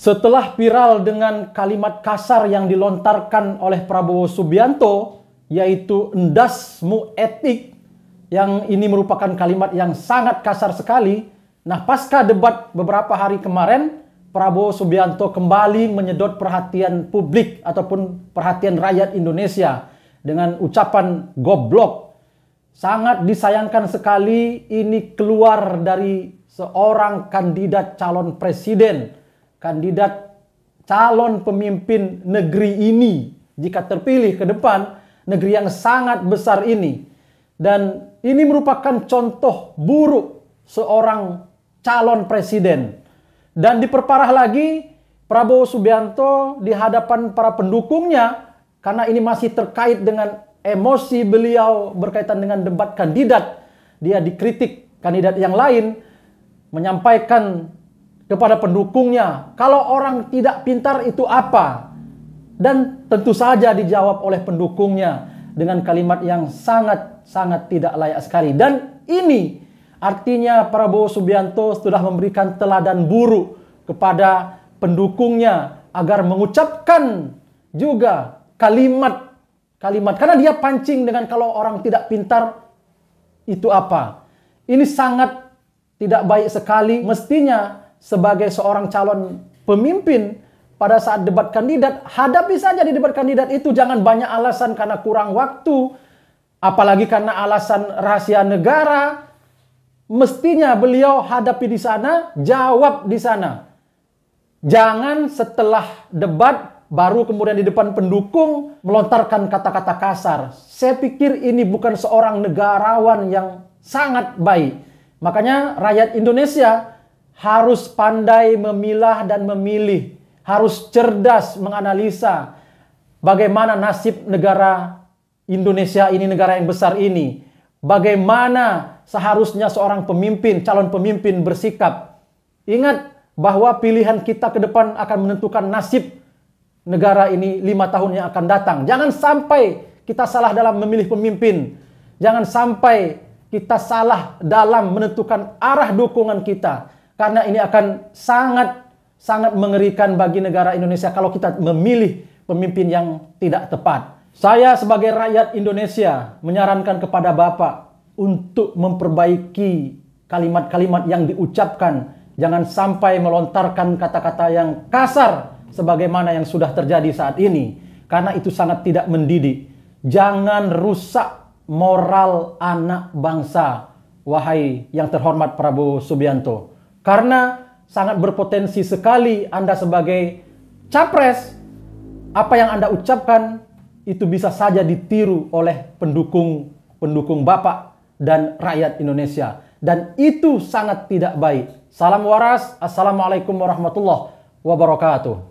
Setelah viral dengan kalimat kasar yang dilontarkan oleh Prabowo Subianto, yaitu endasmu etik, yang ini merupakan kalimat yang sangat kasar sekali. Nah, pasca debat beberapa hari kemarin, Prabowo Subianto kembali menyedot perhatian publik ataupun perhatian rakyat Indonesia dengan ucapan goblok. Sangat disayangkan sekali ini keluar dari seorang kandidat calon presiden kandidat calon pemimpin negeri ini jika terpilih ke depan negeri yang sangat besar ini. Dan ini merupakan contoh buruk seorang calon presiden. Dan diperparah lagi Prabowo Subianto di hadapan para pendukungnya karena ini masih terkait dengan emosi beliau berkaitan dengan debat kandidat. Dia dikritik kandidat yang lain menyampaikan kepada pendukungnya, kalau orang tidak pintar itu apa? Dan tentu saja dijawab oleh pendukungnya dengan kalimat yang sangat-sangat tidak layak sekali. Dan ini artinya Prabowo Subianto sudah memberikan teladan buruk kepada pendukungnya agar mengucapkan juga kalimat kalimat karena dia pancing dengan kalau orang tidak pintar itu apa. Ini sangat tidak baik sekali mestinya sebagai seorang calon pemimpin pada saat debat kandidat, hadapi saja di debat kandidat itu. Jangan banyak alasan karena kurang waktu, apalagi karena alasan rahasia negara. Mestinya beliau hadapi di sana, jawab di sana. Jangan setelah debat baru kemudian di depan pendukung melontarkan kata-kata kasar. Saya pikir ini bukan seorang negarawan yang sangat baik. Makanya rakyat Indonesia harus pandai memilah dan memilih, harus cerdas menganalisa bagaimana nasib negara Indonesia ini, negara yang besar ini, bagaimana seharusnya seorang pemimpin, calon pemimpin bersikap. Ingat bahwa pilihan kita ke depan akan menentukan nasib negara ini lima tahun yang akan datang. Jangan sampai kita salah dalam memilih pemimpin. Jangan sampai kita salah dalam menentukan arah dukungan kita. Karena ini akan sangat sangat mengerikan bagi negara Indonesia kalau kita memilih pemimpin yang tidak tepat. Saya sebagai rakyat Indonesia menyarankan kepada Bapak untuk memperbaiki kalimat-kalimat yang diucapkan. Jangan sampai melontarkan kata-kata yang kasar sebagaimana yang sudah terjadi saat ini. Karena itu sangat tidak mendidik. Jangan rusak moral anak bangsa. Wahai yang terhormat Prabowo Subianto. Karena sangat berpotensi sekali Anda sebagai capres, apa yang Anda ucapkan itu bisa saja ditiru oleh pendukung-pendukung Bapak dan rakyat Indonesia. Dan itu sangat tidak baik. Salam waras. Assalamualaikum warahmatullahi wabarakatuh.